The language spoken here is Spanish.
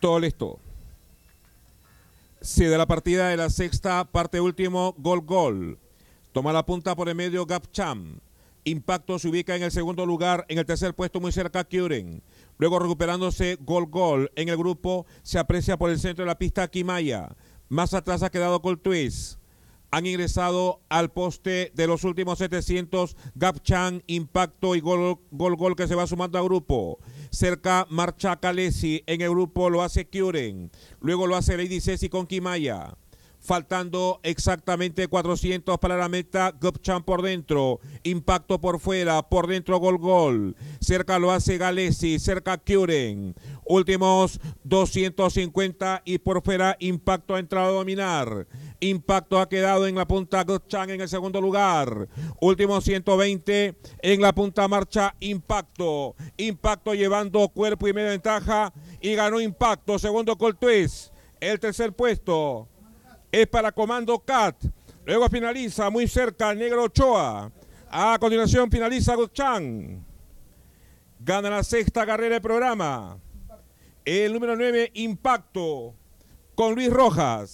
Todo listo. Se de la partida de la sexta, parte último, gol-gol. Toma la punta por el medio Gapcham. Impacto se ubica en el segundo lugar, en el tercer puesto muy cerca Kuren. Luego recuperándose gol-gol en el grupo, se aprecia por el centro de la pista Kimaya. Más atrás ha quedado Coltwist han ingresado al poste de los últimos 700. Gapchan, impacto y gol, gol, que se va sumando a grupo. Cerca marcha Galesi, en el grupo lo hace Curen. Luego lo hace Lady Ceci con Kimaya. Faltando exactamente 400 para la meta, Gapchan por dentro, impacto por fuera, por dentro gol gol. Cerca lo hace Galesi, cerca Curen. Últimos 250 y por fuera, impacto ha entrado a dominar. Impacto ha quedado en la punta Gochan en el segundo lugar. Último 120 en la punta marcha Impacto. Impacto llevando cuerpo y media ventaja y ganó Impacto. Segundo Coltués. El tercer puesto es para Comando Cat. Luego finaliza muy cerca Negro Ochoa. A continuación finaliza Gochan. Gana la sexta carrera del programa. El número 9, Impacto, con Luis Rojas.